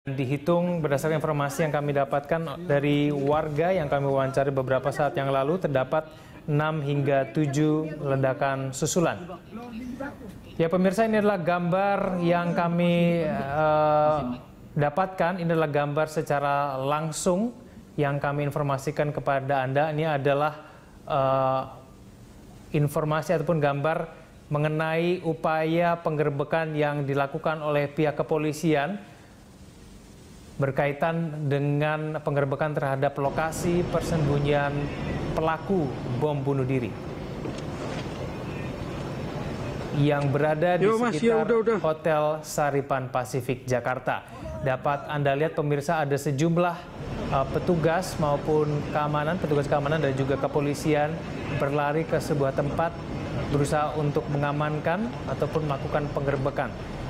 Dihitung berdasarkan informasi yang kami dapatkan dari warga yang kami wawancari beberapa saat yang lalu terdapat 6 hingga 7 ledakan susulan. Ya pemirsa ini adalah gambar yang kami uh, dapatkan, ini adalah gambar secara langsung yang kami informasikan kepada Anda. Ini adalah uh, informasi ataupun gambar mengenai upaya penggerbekan yang dilakukan oleh pihak kepolisian berkaitan dengan penggerbekan terhadap lokasi persembunyian pelaku bom bunuh diri yang berada di ya, sekitar Hotel Saripan Pasifik Jakarta. Dapat Anda lihat pemirsa ada sejumlah uh, petugas maupun keamanan, petugas keamanan dan juga kepolisian berlari ke sebuah tempat berusaha untuk mengamankan ataupun melakukan penggerbekan.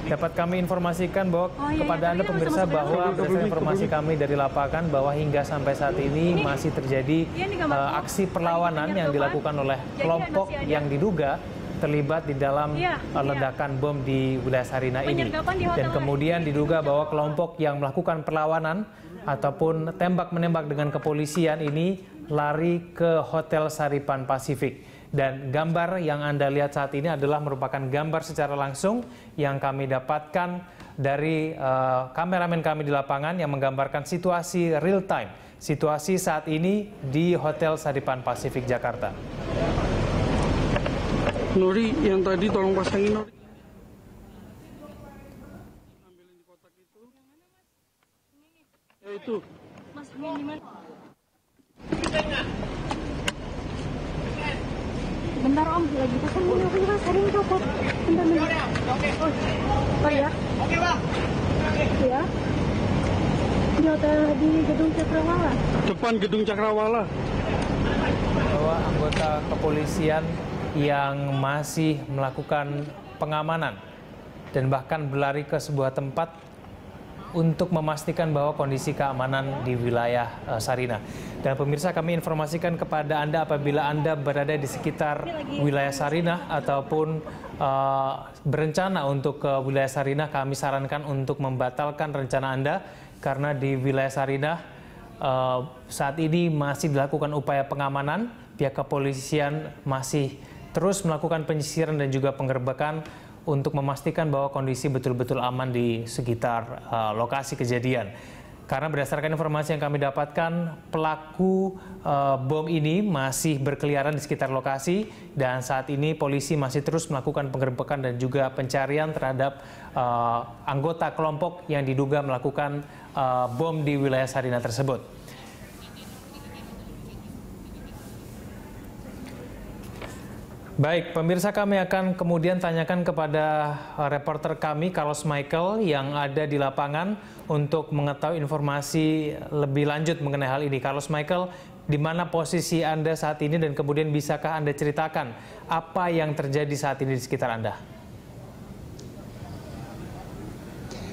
Dapat kami informasikan bahwa oh, iya, kepada iya, Anda pemirsa bahwa berdasarkan informasi kami dari lapangan bahwa hingga sampai saat ini masih terjadi uh, aksi perlawanan yang dilakukan oleh kelompok yang diduga terlibat di dalam ya, ledakan bom di wilayah Sarina ini. Dan kemudian diduga bahwa kelompok yang melakukan perlawanan ataupun tembak menembak dengan kepolisian ini lari ke Hotel Saripan Pasifik. Dan gambar yang Anda lihat saat ini adalah merupakan gambar secara langsung yang kami dapatkan dari uh, kameramen kami di lapangan yang menggambarkan situasi real time, situasi saat ini di Hotel Saripan Pasifik Jakarta. Nuri, yang tadi tolong pasangin Nuri. itu. Mas, ini bentar om lagi pesan ini aku juga sering copot bentar Oke, oke. oh ya oke bang ya di hotel di gedung Cakrawala depan gedung Cakrawala bahwa anggota kepolisian yang masih melakukan pengamanan dan bahkan berlari ke sebuah tempat untuk memastikan bahwa kondisi keamanan di wilayah uh, Sarina. Dan pemirsa kami informasikan kepada Anda apabila Anda berada di sekitar wilayah Sarina ataupun uh, berencana untuk ke wilayah Sarina, kami sarankan untuk membatalkan rencana Anda karena di wilayah Sarina uh, saat ini masih dilakukan upaya pengamanan, pihak kepolisian masih terus melakukan penyisiran dan juga penggerbekan untuk memastikan bahwa kondisi betul-betul aman di sekitar uh, lokasi kejadian. Karena berdasarkan informasi yang kami dapatkan, pelaku uh, bom ini masih berkeliaran di sekitar lokasi dan saat ini polisi masih terus melakukan penggerbekan dan juga pencarian terhadap uh, anggota kelompok yang diduga melakukan uh, bom di wilayah Sarina tersebut. Baik, pemirsa kami akan kemudian tanyakan kepada eh, reporter kami, Carlos Michael, yang ada di lapangan untuk mengetahui informasi lebih lanjut mengenai hal ini. Carlos Michael, di mana posisi Anda saat ini dan kemudian bisakah Anda ceritakan apa yang terjadi saat ini di sekitar Anda?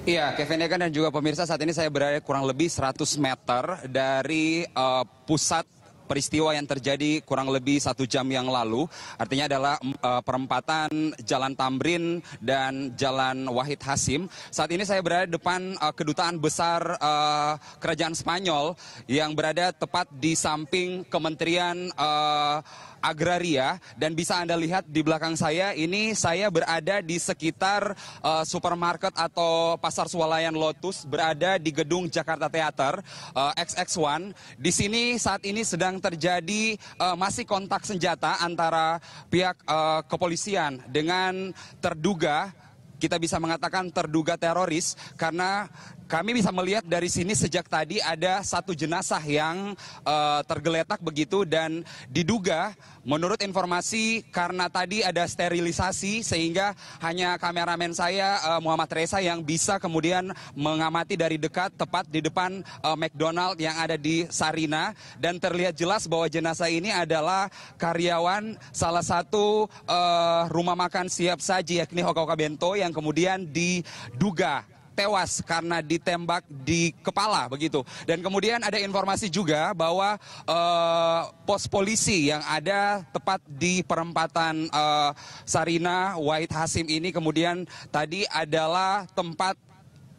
Iya, Kevin Egan dan juga pemirsa saat ini saya berada kurang lebih 100 meter dari uh, pusat peristiwa yang terjadi kurang lebih satu jam yang lalu. Artinya adalah uh, perempatan Jalan Tamrin dan Jalan Wahid Hasim. Saat ini saya berada depan uh, kedutaan besar uh, Kerajaan Spanyol yang berada tepat di samping Kementerian uh, agraria dan bisa Anda lihat di belakang saya ini saya berada di sekitar uh, supermarket atau pasar swalayan Lotus berada di gedung Jakarta Theater uh, eh, XX1. Di sini saat ini sedang terjadi uh, masih kontak senjata antara pihak uh, kepolisian dengan terduga kita bisa mengatakan terduga teroris karena kami bisa melihat dari sini sejak tadi ada satu jenazah yang uh, tergeletak begitu dan diduga menurut informasi karena tadi ada sterilisasi sehingga hanya kameramen saya uh, Muhammad Reza yang bisa kemudian mengamati dari dekat tepat di depan uh, McDonald yang ada di Sarina dan terlihat jelas bahwa jenazah ini adalah karyawan salah satu uh, rumah makan siap saji yakni Hokoka Bento yang kemudian diduga tewas karena ditembak di kepala begitu. Dan kemudian ada informasi juga bahwa uh, pos polisi yang ada tepat di perempatan uh, Sarina Wahid Hasim ini kemudian tadi adalah tempat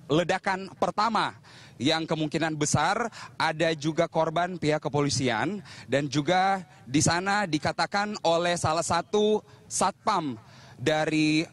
ledakan pertama yang kemungkinan besar ada juga korban pihak kepolisian dan juga di sana dikatakan oleh salah satu satpam dari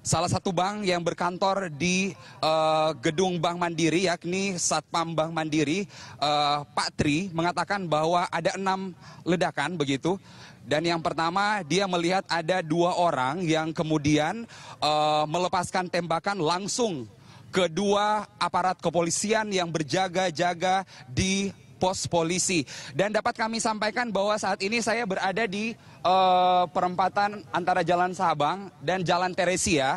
salah satu bank yang berkantor di uh, gedung Bank Mandiri yakni Satpam Bank Mandiri uh, Pak Tri mengatakan bahwa ada enam ledakan begitu dan yang pertama dia melihat ada dua orang yang kemudian uh, melepaskan tembakan langsung kedua aparat kepolisian yang berjaga-jaga di pos polisi. Dan dapat kami sampaikan bahwa saat ini saya berada di uh, perempatan antara Jalan Sabang dan Jalan Teresia.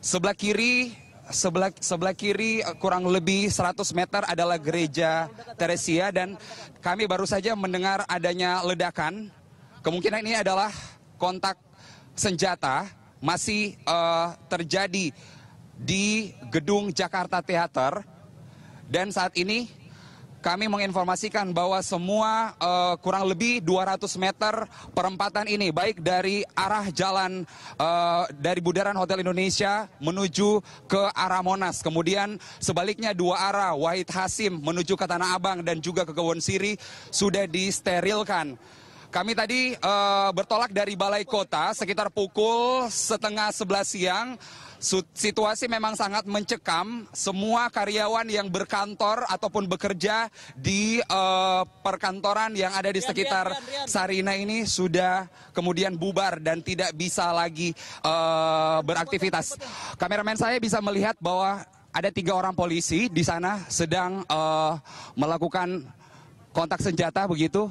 Sebelah kiri sebelah sebelah kiri eh, kurang lebih 100 meter adalah gereja Teresia dan kami baru saja mendengar adanya ledakan. Kemungkinan ini adalah kontak senjata masih uh, terjadi di gedung Jakarta Theater dan saat ini kami menginformasikan bahwa semua uh, kurang lebih 200 meter perempatan ini baik dari arah jalan uh, dari Bundaran Hotel Indonesia menuju ke arah Monas kemudian sebaliknya dua arah Wahid Hasim menuju ke Tanah Abang dan juga ke Kebon Siri sudah disterilkan. Kami tadi uh, bertolak dari Balai Kota sekitar pukul setengah sebelas siang Situasi memang sangat mencekam. Semua karyawan yang berkantor ataupun bekerja di uh, perkantoran yang ada di sekitar Sarina ini sudah kemudian bubar dan tidak bisa lagi uh, beraktivitas. Kameramen saya bisa melihat bahwa ada tiga orang polisi di sana sedang uh, melakukan kontak senjata begitu.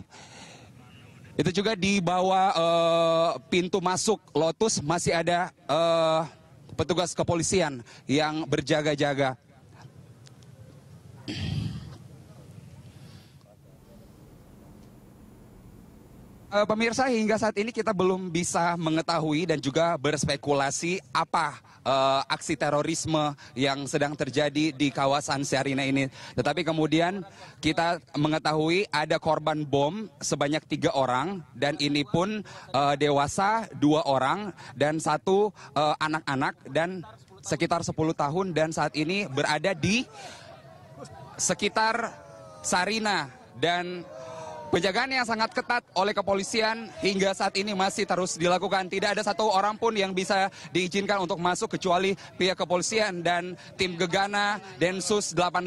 Itu juga di bawah uh, pintu masuk Lotus masih ada uh, petugas kepolisian yang berjaga jaga Eh, pemirsa hingga saat ini kita belum bisa mengetahui dan juga berspekulasi apa uh, aksi terorisme yang sedang terjadi di kawasan Syarina ini. Tetapi kemudian kita mengetahui ada korban bom sebanyak tiga orang dan ini pun uh, dewasa dua orang dan satu anak-anak uh, dan sekitar 10 tahun dan saat ini berada di sekitar Sarina dan Penjagaan yang sangat ketat oleh kepolisian hingga saat ini masih terus dilakukan. Tidak ada satu orang pun yang bisa diizinkan untuk masuk kecuali pihak kepolisian dan tim Gegana Densus 88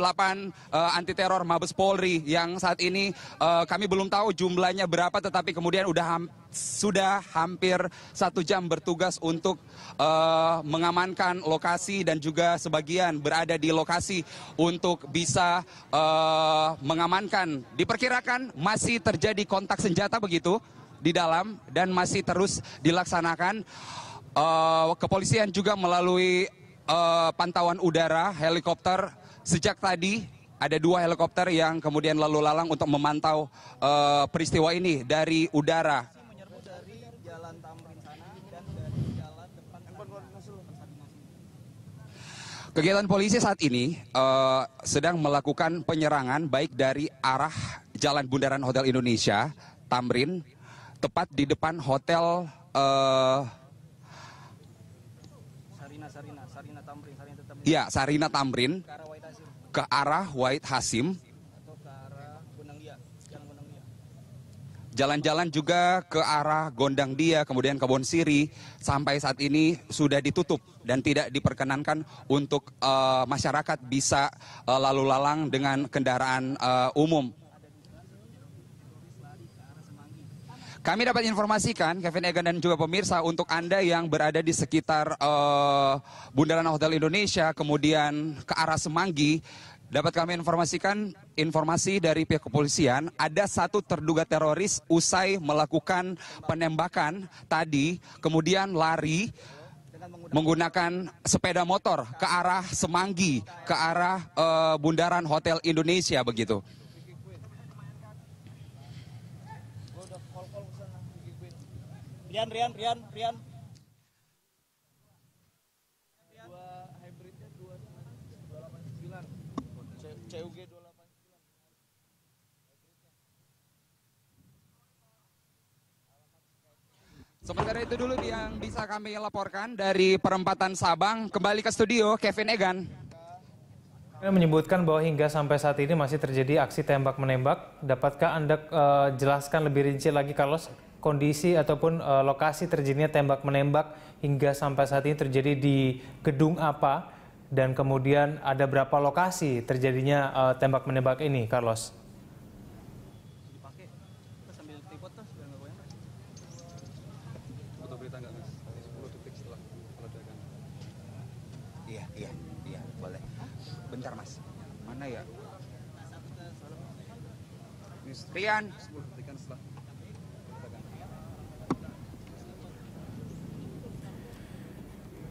uh, anti teror Mabes Polri yang saat ini uh, kami belum tahu jumlahnya berapa tetapi kemudian sudah sudah hampir satu jam bertugas untuk eh, mengamankan lokasi dan juga sebagian berada di lokasi untuk bisa eh, mengamankan. Diperkirakan masih terjadi kontak senjata begitu di dalam dan masih terus dilaksanakan. Uh, kepolisian juga melalui uh, pantauan udara helikopter sejak tadi ada dua helikopter yang kemudian lalu lalang untuk memantau uh, peristiwa ini dari udara. Kegiatan polisi saat ini uh, sedang melakukan penyerangan baik dari arah Jalan Bundaran Hotel Indonesia, Tamrin, tepat di depan Hotel uh, Sarina, Sarina, Sarina Tamrin, Sarina Tamrin. Ya, Sarina Tamrin ke arah White Hasim. Jalan-jalan juga ke arah Gondang Dia, kemudian Kebon Siri, sampai saat ini sudah ditutup dan tidak diperkenankan untuk uh, masyarakat bisa uh, lalu lalang dengan kendaraan uh, umum. Kami dapat informasikan, Kevin Egan dan juga pemirsa, untuk Anda yang berada di sekitar uh, Bundaran Hotel Indonesia, kemudian ke arah Semanggi, Dapat kami informasikan informasi dari pihak kepolisian ada satu terduga teroris usai melakukan penembakan tadi kemudian lari menggunakan sepeda motor ke arah Semanggi, ke arah uh, bundaran Hotel Indonesia begitu. Rian, Rian, Rian, Rian. Sementara itu dulu yang bisa kami laporkan dari perempatan Sabang. Kembali ke studio, Kevin Egan. Anda menyebutkan bahwa hingga sampai saat ini masih terjadi aksi tembak-menembak. Dapatkah Anda uh, jelaskan lebih rinci lagi, kalau kondisi ataupun uh, lokasi terjadinya tembak-menembak hingga sampai saat ini terjadi di gedung apa? dan kemudian ada berapa lokasi terjadinya uh, eh, tembak menembak ini, Carlos? Iya, iya, iya, boleh. Bentar, Mas. Mana ya? Rian. 10 detik setelah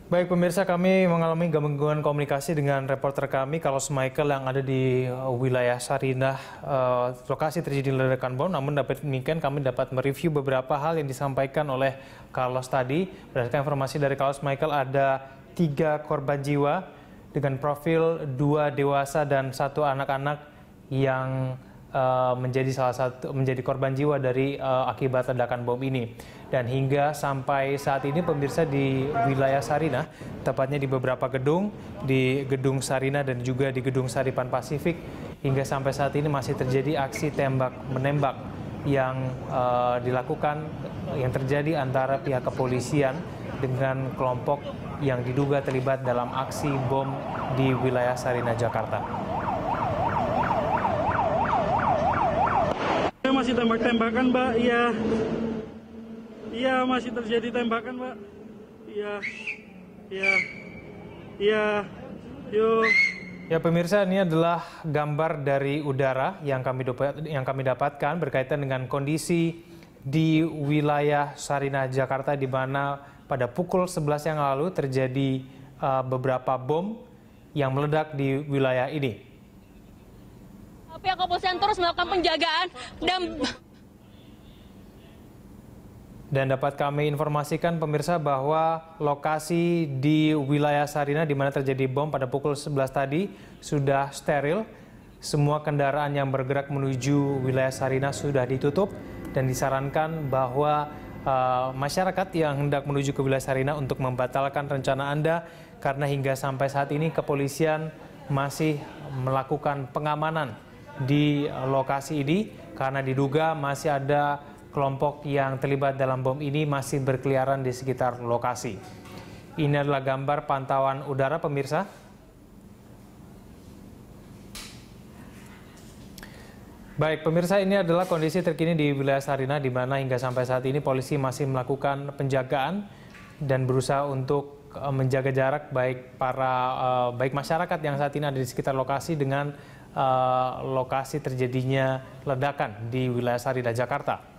Baik pemirsa, kami mengalami gangguan komunikasi dengan reporter kami, Carlos Michael yang ada di uh, wilayah Sarinah, eh, lokasi terjadi ledakan bom. Namun dapat demikian kami dapat mereview beberapa hal yang disampaikan oleh Carlos tadi. Berdasarkan informasi dari Carlos Michael, ada tiga korban jiwa dengan profil dua dewasa dan satu anak-anak yang Eh, menjadi salah satu menjadi korban jiwa dari uh, akibat ledakan bom ini. Dan hingga sampai saat ini pemirsa di wilayah Sarinah, tepatnya di beberapa gedung, di gedung Sarinah dan juga di gedung Saripan Pasifik, hingga sampai saat ini masih terjadi aksi tembak menembak yang uh, dilakukan yang terjadi antara pihak kepolisian dengan kelompok yang diduga terlibat dalam aksi bom di wilayah Sarinah Jakarta. masih tembak-tembakan, Mbak. Iya. Iya, masih terjadi tembakan, Mbak. Iya. Iya. Iya. Yuk. Ya pemirsa ini adalah gambar dari udara yang kami dapat, yang kami dapatkan berkaitan dengan kondisi di wilayah Sarinah Jakarta di mana pada pukul 11 yang lalu terjadi uh, beberapa bom yang meledak di wilayah ini pihak kepolisian terus melakukan penjagaan dan dan dapat kami informasikan pemirsa bahwa lokasi di wilayah Sarina di mana terjadi bom pada pukul 11 tadi sudah steril. Semua kendaraan yang bergerak menuju wilayah Sarina sudah ditutup dan disarankan bahwa uh, masyarakat yang hendak menuju ke wilayah Sarina untuk membatalkan rencana Anda karena hingga sampai saat ini kepolisian masih melakukan pengamanan di lokasi ini karena diduga masih ada kelompok yang terlibat dalam bom ini masih berkeliaran di sekitar lokasi. Ini adalah gambar pantauan udara pemirsa. Baik, pemirsa ini adalah kondisi terkini di wilayah Sarina di mana hingga sampai saat ini polisi masih melakukan penjagaan dan berusaha untuk eh, menjaga jarak baik para eh, baik masyarakat yang saat ini ada di sekitar lokasi dengan uh, lokasi terjadinya ledakan di wilayah Sari Jakarta.